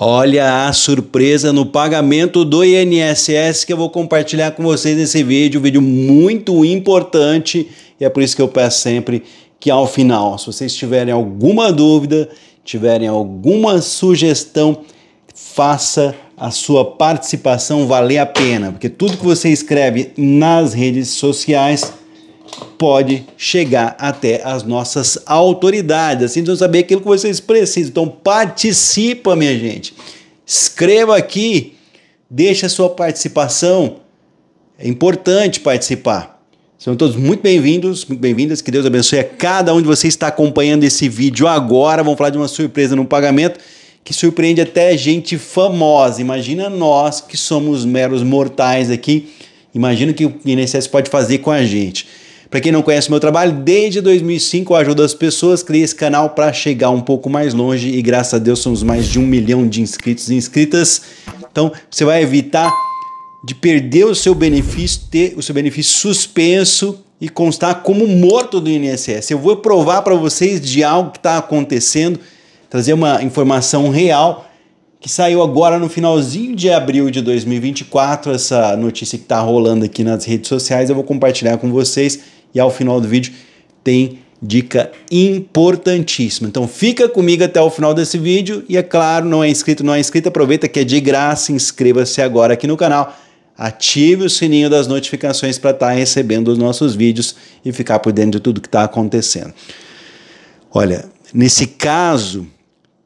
Olha a surpresa no pagamento do INSS que eu vou compartilhar com vocês nesse vídeo, um vídeo muito importante e é por isso que eu peço sempre que ao final, se vocês tiverem alguma dúvida, tiverem alguma sugestão, faça a sua participação valer a pena, porque tudo que você escreve nas redes sociais pode chegar até as nossas autoridades. Assim, vão então, saber aquilo que vocês precisam. Então, participa, minha gente. Escreva aqui, deixa a sua participação. É importante participar. São todos muito bem-vindos, muito bem-vindas. Que Deus abençoe a cada um de vocês que está acompanhando esse vídeo agora. Vamos falar de uma surpresa no pagamento que surpreende até gente famosa. Imagina nós que somos meros mortais aqui. Imagina o que o INSS pode fazer com a gente. Para quem não conhece meu trabalho, desde 2005 eu ajudo as pessoas, criei esse canal para chegar um pouco mais longe e graças a Deus somos mais de um milhão de inscritos e inscritas. Então você vai evitar de perder o seu benefício, ter o seu benefício suspenso e constar como morto do INSS. Eu vou provar para vocês de algo que está acontecendo, trazer uma informação real que saiu agora no finalzinho de abril de 2024. Essa notícia que está rolando aqui nas redes sociais, eu vou compartilhar com vocês e ao final do vídeo tem dica importantíssima. Então fica comigo até o final desse vídeo e é claro, não é inscrito, não é inscrito, aproveita que é de graça, inscreva-se agora aqui no canal, ative o sininho das notificações para estar tá recebendo os nossos vídeos e ficar por dentro de tudo que está acontecendo. Olha, nesse caso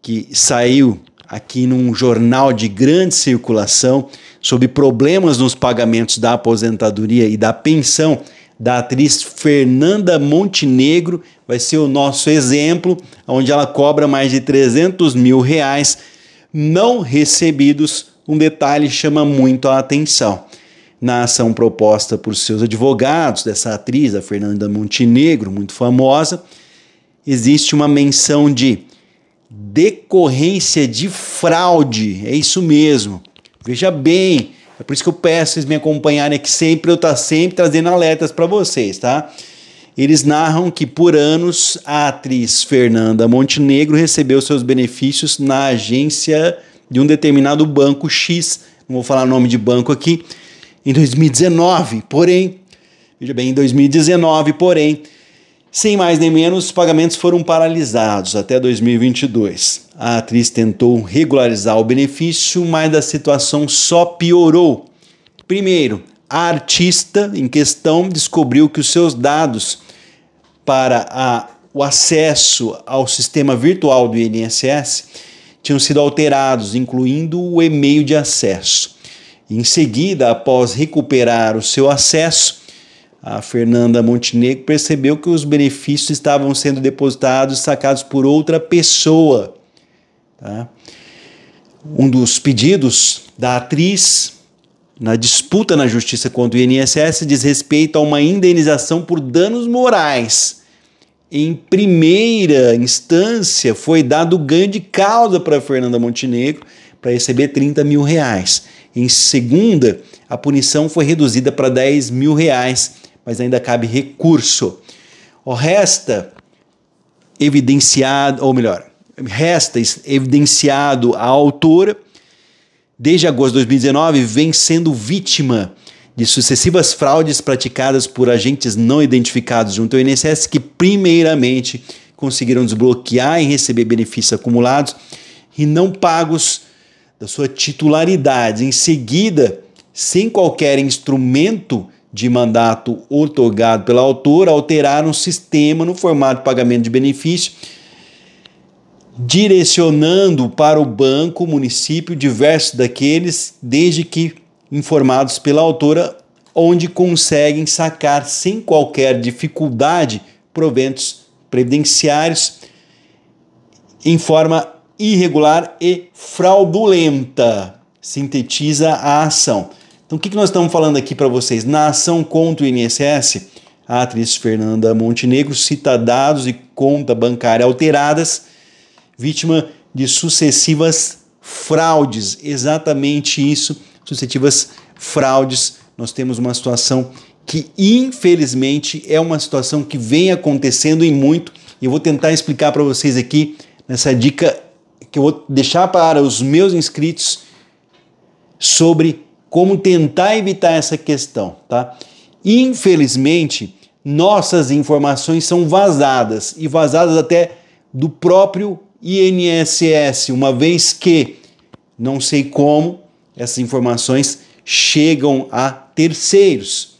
que saiu aqui num jornal de grande circulação sobre problemas nos pagamentos da aposentadoria e da pensão, da atriz Fernanda Montenegro, vai ser o nosso exemplo, onde ela cobra mais de 300 mil reais não recebidos. Um detalhe chama muito a atenção. Na ação proposta por seus advogados, dessa atriz, a Fernanda Montenegro, muito famosa, existe uma menção de decorrência de fraude. É isso mesmo. Veja bem, é por isso que eu peço vocês me acompanharem aqui sempre, eu estou tá sempre trazendo alertas para vocês, tá? Eles narram que por anos a atriz Fernanda Montenegro recebeu seus benefícios na agência de um determinado banco X, não vou falar o nome de banco aqui, em 2019, porém, veja bem, em 2019, porém, sem mais nem menos, os pagamentos foram paralisados até 2022. A atriz tentou regularizar o benefício, mas a situação só piorou. Primeiro, a artista em questão descobriu que os seus dados para a, o acesso ao sistema virtual do INSS tinham sido alterados, incluindo o e-mail de acesso. Em seguida, após recuperar o seu acesso, a Fernanda Montenegro percebeu que os benefícios estavam sendo depositados, sacados por outra pessoa. Tá? Um dos pedidos da atriz na disputa na justiça contra o INSS diz respeito a uma indenização por danos morais. Em primeira instância, foi dado ganho de causa para Fernanda Montenegro para receber 30 mil reais. Em segunda, a punição foi reduzida para 10 mil reais mas ainda cabe recurso. O resta evidenciado, ou melhor, resta evidenciado a autora, desde agosto de 2019, vem sendo vítima de sucessivas fraudes praticadas por agentes não identificados junto ao INSS que primeiramente conseguiram desbloquear e receber benefícios acumulados e não pagos da sua titularidade. Em seguida, sem qualquer instrumento de mandato otorgado pela autora alterar um sistema no formato de pagamento de benefício, direcionando para o banco, município, diversos daqueles, desde que informados pela autora, onde conseguem sacar sem qualquer dificuldade proventos previdenciários em forma irregular e fraudulenta. Sintetiza a ação. Então, o que, que nós estamos falando aqui para vocês? Na ação contra o INSS, a atriz Fernanda Montenegro cita dados e conta bancária alteradas, vítima de sucessivas fraudes. Exatamente isso, sucessivas fraudes. Nós temos uma situação que, infelizmente, é uma situação que vem acontecendo e muito. E eu vou tentar explicar para vocês aqui nessa dica que eu vou deixar para os meus inscritos sobre como tentar evitar essa questão, tá? Infelizmente, nossas informações são vazadas e vazadas até do próprio INSS, uma vez que não sei como essas informações chegam a terceiros.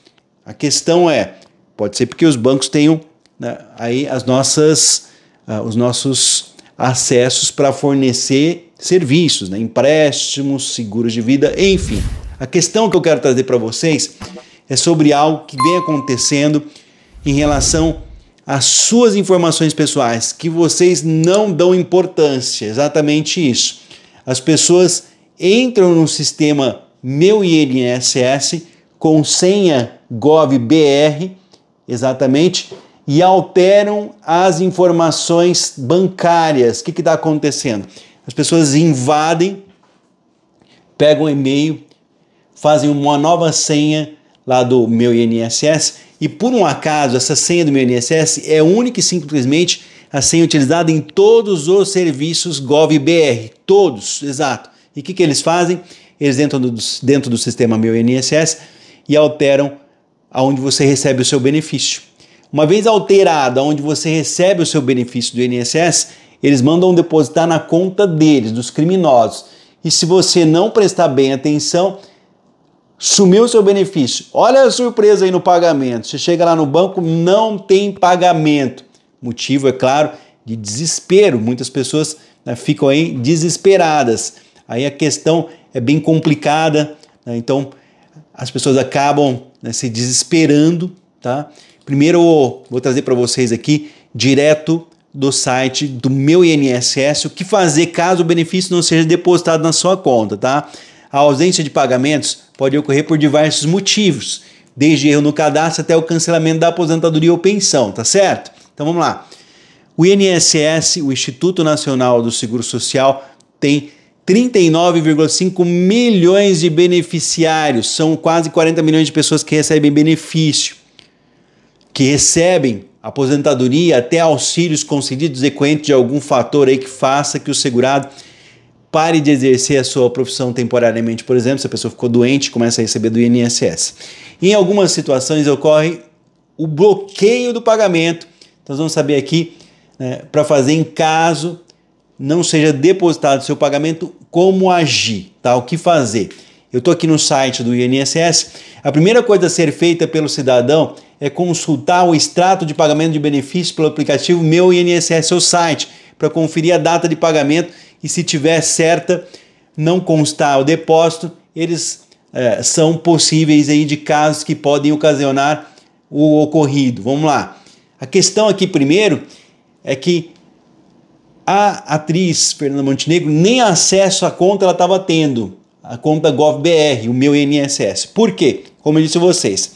A questão é, pode ser porque os bancos tenham né, aí as nossas, uh, os nossos acessos para fornecer serviços, né, empréstimos, seguros de vida, enfim. A questão que eu quero trazer para vocês é sobre algo que vem acontecendo em relação às suas informações pessoais, que vocês não dão importância, exatamente isso. As pessoas entram no sistema meu INSS com senha govbr, exatamente, e alteram as informações bancárias. O que está acontecendo? As pessoas invadem, pegam e-mail, fazem uma nova senha lá do meu INSS e por um acaso essa senha do meu INSS é única e simplesmente a senha utilizada em todos os serviços GovBR, todos, exato. E o que, que eles fazem? Eles entram do, dentro do sistema meu INSS e alteram aonde você recebe o seu benefício. Uma vez alterado aonde você recebe o seu benefício do INSS, eles mandam depositar na conta deles, dos criminosos. E se você não prestar bem atenção, Sumiu seu benefício. Olha a surpresa aí no pagamento. Você chega lá no banco, não tem pagamento. Motivo, é claro, de desespero. Muitas pessoas né, ficam aí desesperadas. Aí a questão é bem complicada. Né? Então as pessoas acabam né, se desesperando, tá? Primeiro vou trazer para vocês aqui direto do site do meu INSS o que fazer caso o benefício não seja depositado na sua conta, tá? A ausência de pagamentos pode ocorrer por diversos motivos, desde erro no cadastro até o cancelamento da aposentadoria ou pensão, tá certo? Então vamos lá. O INSS, o Instituto Nacional do Seguro Social, tem 39,5 milhões de beneficiários, são quase 40 milhões de pessoas que recebem benefício, que recebem aposentadoria até auxílios concedidos decorrentes de algum fator aí que faça que o segurado pare de exercer a sua profissão temporariamente, por exemplo, se a pessoa ficou doente, começa a receber do INSS. Em algumas situações ocorre o bloqueio do pagamento. Então, nós vamos saber aqui né, para fazer em caso não seja depositado o seu pagamento, como agir, tá? O que fazer? Eu estou aqui no site do INSS. A primeira coisa a ser feita pelo cidadão é consultar o extrato de pagamento de benefícios pelo aplicativo Meu INSS, seu site, para conferir a data de pagamento e se tiver certa, não constar o depósito, eles é, são possíveis aí de casos que podem ocasionar o ocorrido. Vamos lá. A questão aqui primeiro é que a atriz Fernanda Montenegro nem acesso à conta ela estava tendo, a conta GovBR, o meu INSS. Por quê? Como eu disse a vocês,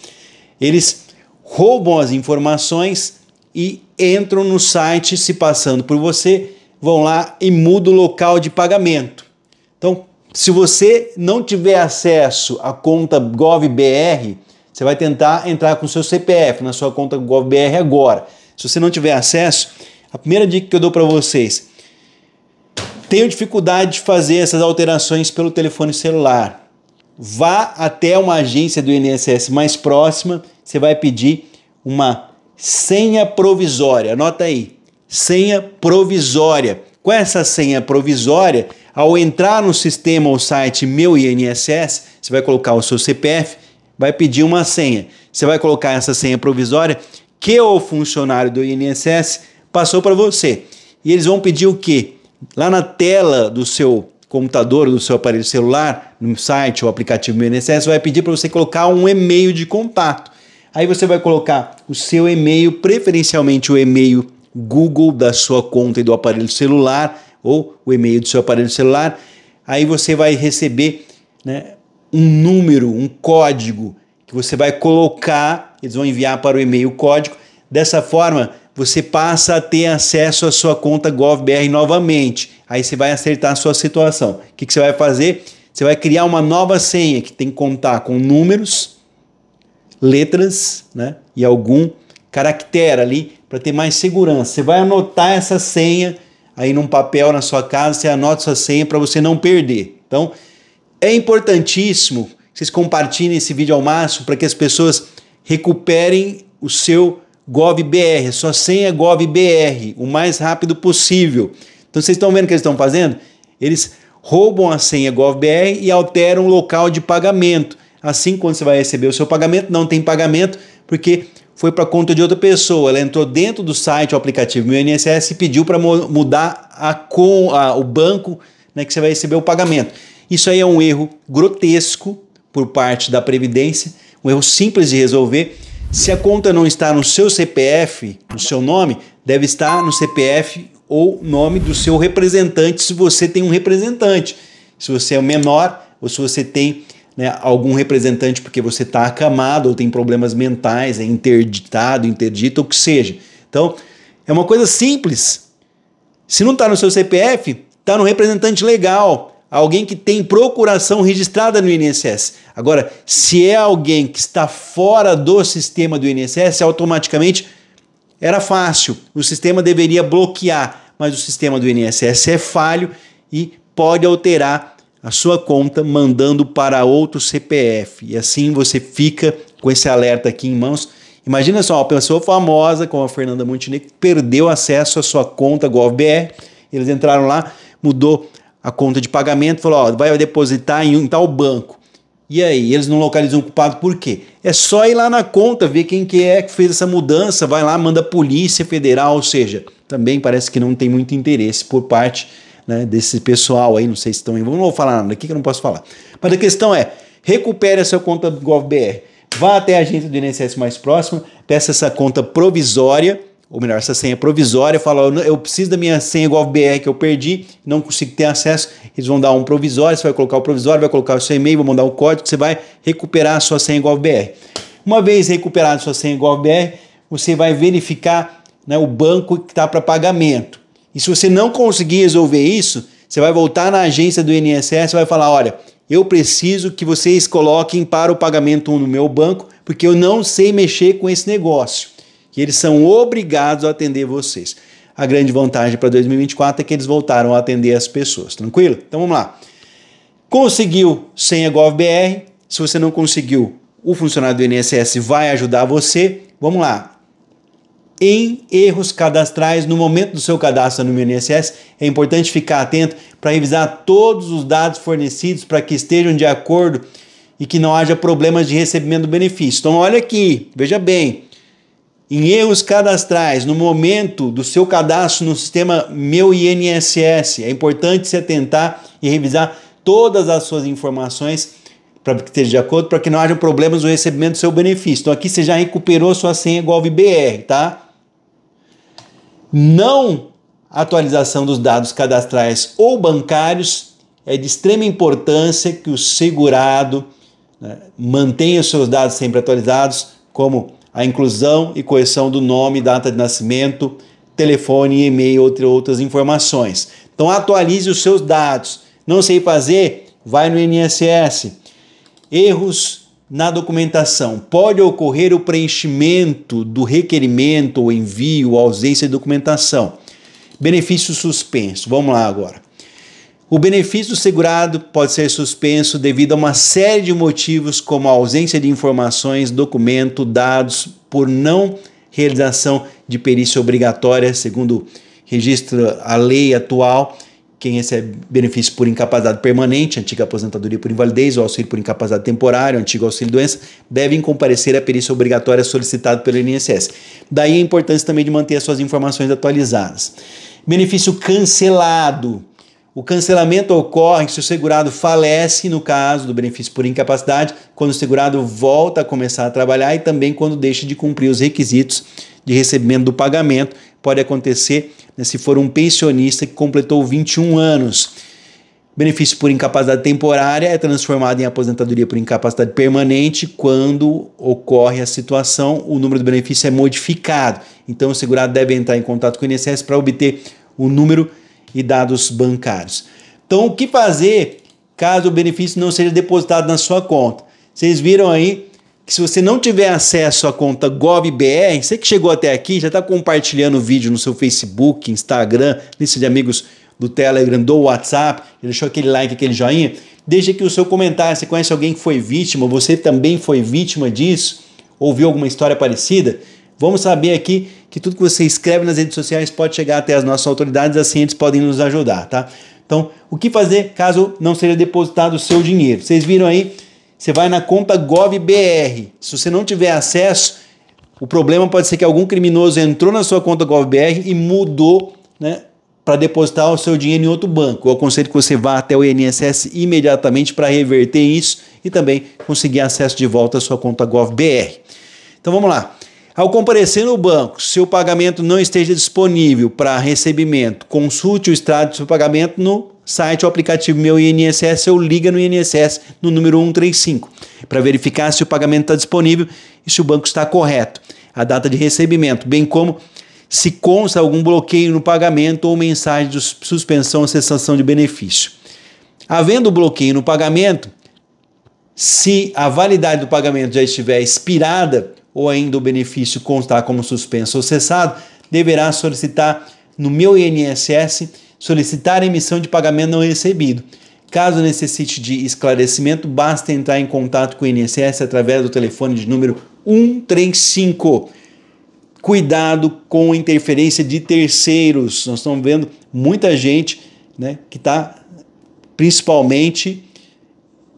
eles roubam as informações e entram no site se passando por você vão lá e mudam o local de pagamento. Então, se você não tiver acesso à conta GovBR, você vai tentar entrar com o seu CPF na sua conta GovBR agora. Se você não tiver acesso, a primeira dica que eu dou para vocês: tenho dificuldade de fazer essas alterações pelo telefone celular. Vá até uma agência do INSS mais próxima, você vai pedir uma senha provisória. Anota aí, senha provisória. Com essa senha provisória, ao entrar no sistema ou site Meu INSS, você vai colocar o seu CPF, vai pedir uma senha. Você vai colocar essa senha provisória que o funcionário do INSS passou para você. E eles vão pedir o quê? Lá na tela do seu computador, do seu aparelho celular, no site ou aplicativo do INSS, vai pedir para você colocar um e-mail de contato. Aí você vai colocar o seu e-mail, preferencialmente o e-mail Google da sua conta e do aparelho celular ou o e-mail do seu aparelho celular. Aí você vai receber né, um número, um código que você vai colocar, eles vão enviar para o e-mail o código. Dessa forma, você passa a ter acesso à sua conta GovBR novamente. Aí você vai acertar a sua situação. O que, que você vai fazer? Você vai criar uma nova senha que tem que contar com números, letras né, e algum caractere ali para ter mais segurança. Você vai anotar essa senha aí num papel na sua casa, você anota sua senha para você não perder. Então, é importantíssimo que vocês compartilhem esse vídeo ao máximo para que as pessoas recuperem o seu GovBR, a sua senha GovBR, o mais rápido possível. Então, vocês estão vendo o que eles estão fazendo? Eles roubam a senha GovBR e alteram o local de pagamento. Assim, quando você vai receber o seu pagamento, não tem pagamento, porque foi para conta de outra pessoa. Ela entrou dentro do site, o aplicativo o INSS e pediu para mudar a com, a, o banco né, que você vai receber o pagamento. Isso aí é um erro grotesco por parte da Previdência, um erro simples de resolver. Se a conta não está no seu CPF, no seu nome, deve estar no CPF ou nome do seu representante, se você tem um representante. Se você é menor ou se você tem né, algum representante porque você está acamado ou tem problemas mentais, é interditado, interdito, ou que seja. Então, é uma coisa simples. Se não está no seu CPF, está no representante legal, alguém que tem procuração registrada no INSS. Agora, se é alguém que está fora do sistema do INSS, automaticamente era fácil. O sistema deveria bloquear, mas o sistema do INSS é falho e pode alterar a sua conta mandando para outro CPF. E assim você fica com esse alerta aqui em mãos. Imagina só, uma pessoa famosa como a Fernanda Montenegro perdeu acesso à sua conta GovBR. Eles entraram lá, mudou a conta de pagamento, falou: ó, vai depositar em, em tal banco. E aí, eles não localizam o culpado por quê? É só ir lá na conta, ver quem que é que fez essa mudança, vai lá, manda a Polícia Federal, ou seja, também parece que não tem muito interesse por parte né, desse pessoal aí, não sei se estão envolvidos, não vou falar nada aqui que eu não posso falar. Mas a questão é, recupere a sua conta do GovBR, vá até a agência do INSS mais próxima, peça essa conta provisória, ou melhor, essa senha provisória, fala, eu, preciso da minha senha GovBR que eu perdi, não consigo ter acesso, eles vão dar um provisório, você vai colocar o provisório, vai colocar o seu e-mail, vai mandar o código, você vai recuperar a sua senha GovBR. Uma vez recuperada a sua senha GovBR, você vai verificar né, o banco que está para pagamento. E se você não conseguir resolver isso, você vai voltar na agência do INSS e vai falar: olha, eu preciso que vocês coloquem para o pagamento no meu banco, porque eu não sei mexer com esse negócio. E eles são obrigados a atender vocês. A grande vantagem para 2024 é que eles voltaram a atender as pessoas, tranquilo? Então vamos lá. Conseguiu senha GovBR? Se você não conseguiu, o funcionário do INSS vai ajudar você. Vamos lá em erros cadastrais no momento do seu cadastro no INSS. É importante ficar atento para revisar todos os dados fornecidos para que estejam de acordo e que não haja problemas de recebimento do benefício. Então, olha aqui, veja bem. Em erros cadastrais, no momento do seu cadastro no sistema Meu INSS, é importante se atentar e revisar todas as suas informações para que esteja de acordo, para que não haja problemas no recebimento do seu benefício. Então aqui você já recuperou sua senha igual VBR, tá? não atualização dos dados cadastrais ou bancários é de extrema importância que o segurado né, mantenha os seus dados sempre atualizados, como a inclusão e correção do nome, data de nascimento, telefone, e-mail, entre outras informações. Então atualize os seus dados. Não sei fazer? Vai no INSS. Erros na documentação pode ocorrer o preenchimento do requerimento ou envio, ausência de documentação. Benefício suspenso. Vamos lá agora. O benefício segurado pode ser suspenso devido a uma série de motivos, como a ausência de informações, documento, dados, por não realização de perícia obrigatória, segundo registro a lei atual, quem recebe benefício por incapacidade permanente, antiga aposentadoria por invalidez ou auxílio por incapacidade temporária, antigo auxílio doença, devem comparecer à perícia obrigatória solicitada pelo INSS. Daí a importância também de manter as suas informações atualizadas. Benefício cancelado. O cancelamento ocorre se o segurado falece, no caso do benefício por incapacidade, quando o segurado volta a começar a trabalhar e também quando deixa de cumprir os requisitos de recebimento do pagamento. Pode acontecer né, se for um pensionista que completou 21 anos. Benefício por incapacidade temporária é transformado em aposentadoria por incapacidade permanente quando ocorre a situação, o número do benefício é modificado. Então, o segurado deve entrar em contato com o INSS para obter o número e dados bancários. Então, o que fazer caso o benefício não seja depositado na sua conta? Vocês viram aí que se você não tiver acesso à conta GovBR, você que chegou até aqui, já está compartilhando o vídeo no seu Facebook, Instagram, lista de amigos do Telegram, do WhatsApp, deixou aquele like, aquele joinha, deixa aqui o seu comentário, você conhece alguém que foi vítima, você também foi vítima disso, ouviu alguma história parecida? Vamos saber aqui que tudo que você escreve nas redes sociais pode chegar até as nossas autoridades, assim eles podem nos ajudar, tá? Então, o que fazer caso não seja depositado o seu dinheiro? Vocês viram aí você vai na conta GovBR. Se você não tiver acesso, o problema pode ser que algum criminoso entrou na sua conta GovBR e mudou né, para depositar o seu dinheiro em outro banco. Eu aconselho que você vá até o INSS imediatamente para reverter isso e também conseguir acesso de volta à sua conta GovBR. Então vamos lá. Ao comparecer no banco, se o pagamento não esteja disponível para recebimento, consulte o extrato do seu pagamento no site ou aplicativo Meu INSS ou liga no INSS no número 135 para verificar se o pagamento está disponível e se o banco está correto, a data de recebimento, bem como se consta algum bloqueio no pagamento ou mensagem de suspensão ou cessação de benefício. Havendo bloqueio no pagamento, se a validade do pagamento já estiver expirada ou ainda o benefício constar como suspenso ou cessado, deverá solicitar no meu INSS solicitar emissão de pagamento não recebido. Caso necessite de esclarecimento, basta entrar em contato com o INSS através do telefone de número 135. Cuidado com interferência de terceiros. Nós estamos vendo muita gente né, que está principalmente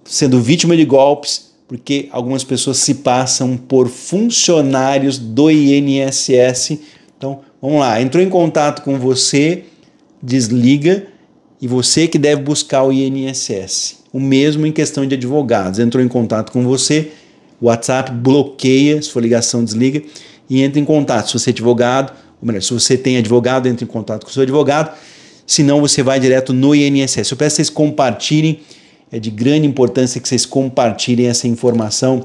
sendo vítima de golpes, porque algumas pessoas se passam por funcionários do INSS. Então, vamos lá, entrou em contato com você desliga e você que deve buscar o INSS. O mesmo em questão de advogados. Entrou em contato com você, o WhatsApp bloqueia, sua ligação desliga e entra em contato. Se você é advogado, ou melhor, se você tem advogado, entra em contato com o seu advogado. Senão você vai direto no INSS. Eu peço que vocês compartilhem, é de grande importância que vocês compartilhem essa informação,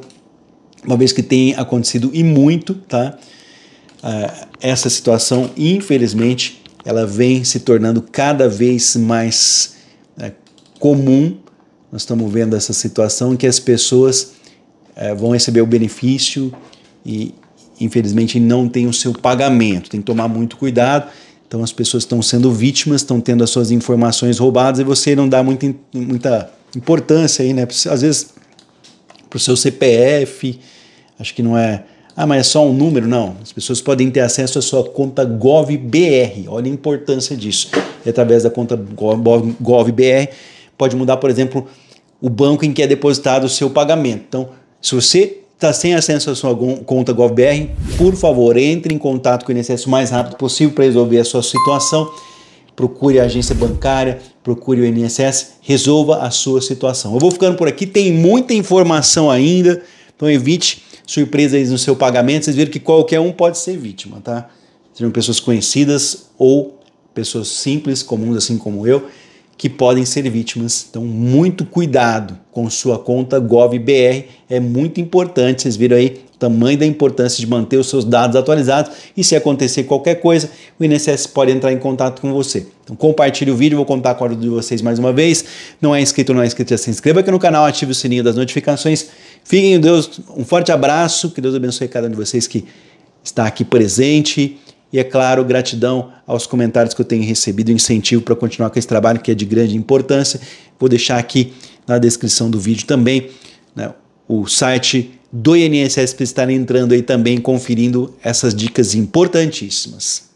uma vez que tem acontecido e muito, tá? Uh, essa situação, infelizmente, ela vem se tornando cada vez mais né, comum. Nós estamos vendo essa situação em que as pessoas é, vão receber o benefício e, infelizmente, não tem o seu pagamento. Tem que tomar muito cuidado. Então, as pessoas estão sendo vítimas, estão tendo as suas informações roubadas e você não dá muita, muita importância aí, né? Às vezes, para o seu CPF, acho que não é ah, mas é só um número? Não. As pessoas podem ter acesso à sua conta GovBR. Olha a importância disso. E através da conta GovBR, pode mudar, por exemplo, o banco em que é depositado o seu pagamento. Então, se você está sem acesso à sua conta GovBR, por favor, entre em contato com o INSS o mais rápido possível para resolver a sua situação. Procure a agência bancária, procure o INSS, resolva a sua situação. Eu vou ficando por aqui, tem muita informação ainda, então evite surpresas no seu pagamento, vocês viram que qualquer um pode ser vítima, tá? Sejam pessoas conhecidas ou pessoas simples, comuns assim como eu, que podem ser vítimas. Então, muito cuidado com sua conta GovBR, é muito importante. Vocês viram aí tamanho da importância de manter os seus dados atualizados e se acontecer qualquer coisa, o INSS pode entrar em contato com você. Então compartilhe o vídeo, vou contar com a ajuda de vocês mais uma vez. Não é inscrito, não é inscrito, já se inscreva aqui no canal, ative o sininho das notificações. Fiquem com Deus, um forte abraço, que Deus abençoe cada um de vocês que está aqui presente. E é claro, gratidão aos comentários que eu tenho recebido, incentivo para continuar com esse trabalho que é de grande importância. Vou deixar aqui na descrição do vídeo também né, o site do INSS para estar entrando aí também conferindo essas dicas importantíssimas.